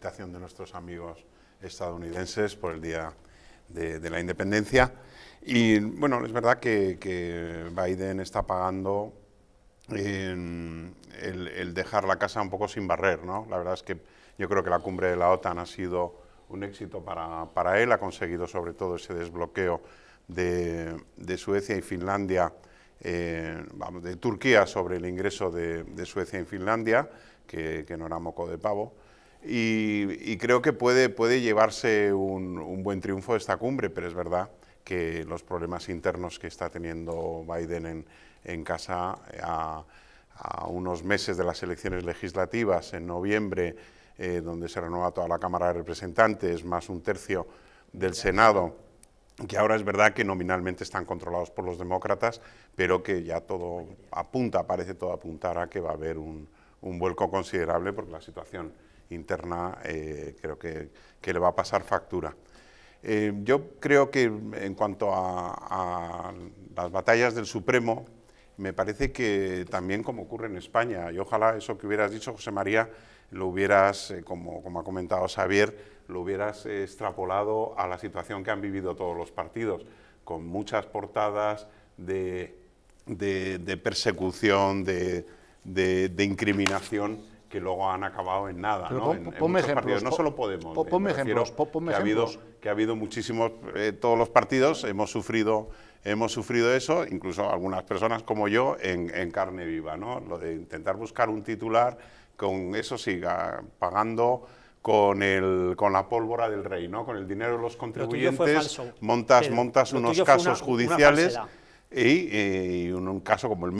de nuestros amigos estadounidenses por el Día de, la Independencia. Y bueno, es verdad que, Biden está pagando em, el, dejar la casa un poco sin barrer. ¿no? La verdad es que yo creo que la cumbre de la OTAN ha sido un éxito para, para él, ha conseguido sobre todo ese desbloqueo de, Suecia y Finlandia, eh, de Turquía sobre el ingreso de, Suecia y Finlandia, que, que no era moco de pavo y, creo que puede, llevarse un, buen triunfo esta cumbre, pero es verdad que los problemas internos que está teniendo Biden en, casa a, unos meses de las elecciones legislativas en noviembre, eh, donde se renueva toda la Cámara de Representantes, más un tercio del Senado, que ahora es verdad que nominalmente están controlados por los demócratas, pero que ya todo apunta, parece todo apuntar a que va a haber un, un vuelco considerable porque la situación interna eh, creo que, le va a pasar factura. Eh, yo creo que en cuanto a, las batallas del Supremo, me parece que también como ocurre en España, y ojalá eso que hubieras dicho, José María, lo hubieras, eh, como, ha comentado Xavier, lo hubieras extrapolado a la situación que han vivido todos los partidos, con muchas portadas de persecución, de, de, incriminación que luego han acabado en nada, ¿no? No solo Podemos. Eh, ejemplos, que, ha habido, que ha habido muchísimos, eh, todos los partidos hemos sufrido, hemos sufrido eso, incluso algunas personas como yo, en, carne viva, ¿no? Lo de intentar buscar un titular con eso siga pagando con, el, con la pólvora del rey, ¿no? Con el dinero de los contribuyentes, montas, montas unos casos judiciales eh, y, un, un caso como el